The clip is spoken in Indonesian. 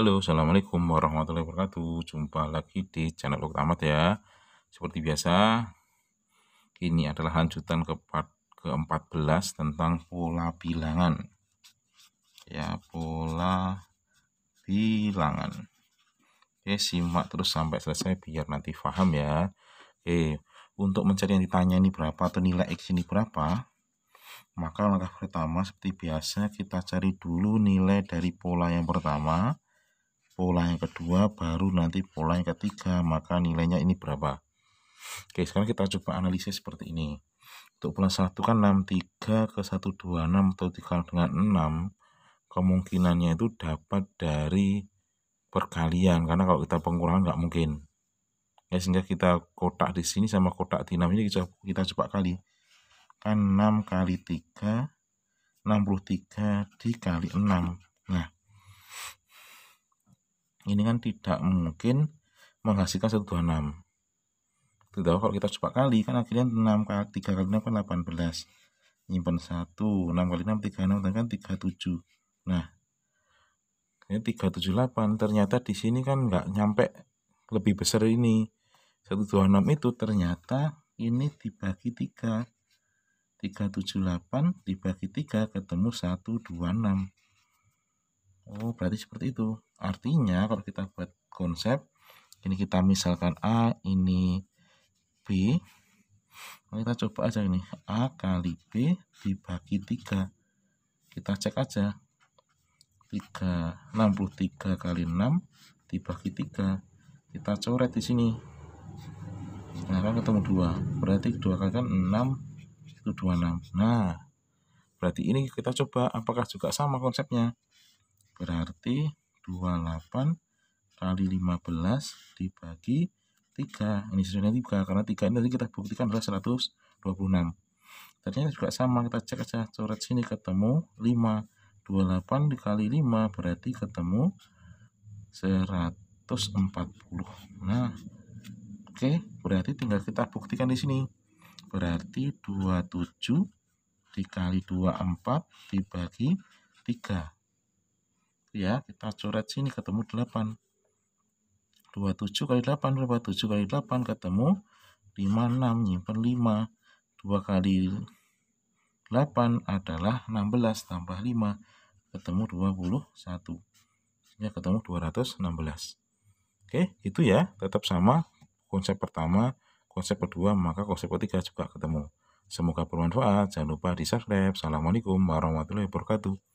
Halo, Assalamualaikum warahmatullahi wabarakatuh. Jumpa lagi di channel Uktamat ya. Seperti biasa, ini adalah lanjutan ke part ke tentang pola bilangan. Ya, pola bilangan. Oke, simak terus sampai selesai biar nanti paham ya. Oke, untuk mencari yang ditanya ini berapa atau nilai X ini berapa, maka langkah pertama seperti biasa kita cari dulu nilai dari pola yang pertama pola yang kedua baru nanti pola yang ketiga maka nilainya ini berapa oke sekarang kita coba analisis seperti ini untuk pola 1 kan 63 ke 126 atau dikali dengan 6 kemungkinannya itu dapat dari perkalian karena kalau kita pengurangan nggak mungkin ya sehingga kita kotak di sini sama kotak di 6 ini kita, kita coba kali kan 6 kali 3 63 dikali 6 nah ini kan tidak mungkin menghasilkan 126 tidak kalau kita coba kali kan akhirnya 6 kali 3 kali 6 kan 18 nyimpan 1 6 kali 6 36 kan 37 nah ini 378 ternyata di sini kan nggak nyampe lebih besar ini 126 itu ternyata ini dibagi 3 378 dibagi 3 ketemu 126 Oh, berarti seperti itu. Artinya kalau kita buat konsep, ini kita misalkan A, ini B. Kita coba aja ini. A kali B dibagi 3. Kita cek aja. 3, 63 kali 6 dibagi 3. Kita coret di sini. Nah, kan ketemu 2. Berarti 2 kali kan 6, itu 26. Nah, berarti ini kita coba apakah juga sama konsepnya. Berarti 28 kali 15 dibagi 3. Ini sebenarnya 3 karena 3 ini tadi kita buktikan adalah 126. Tadinya juga sama, kita cek aja coret sini ketemu 5. 28 dikali 5 berarti ketemu 140. Nah, oke, okay, berarti tinggal kita buktikan di sini. Berarti 27 dikali 24 dibagi 3 ya kita coret sini ketemu 8 27 kali 8 27 kali 8 ketemu 56 nyimpen 5 2 kali 8 adalah 16 tambah 5 ketemu 21 ya ketemu 216 oke itu ya tetap sama konsep pertama konsep kedua maka konsep ketiga juga ketemu semoga bermanfaat jangan lupa di subscribe assalamualaikum warahmatullahi wabarakatuh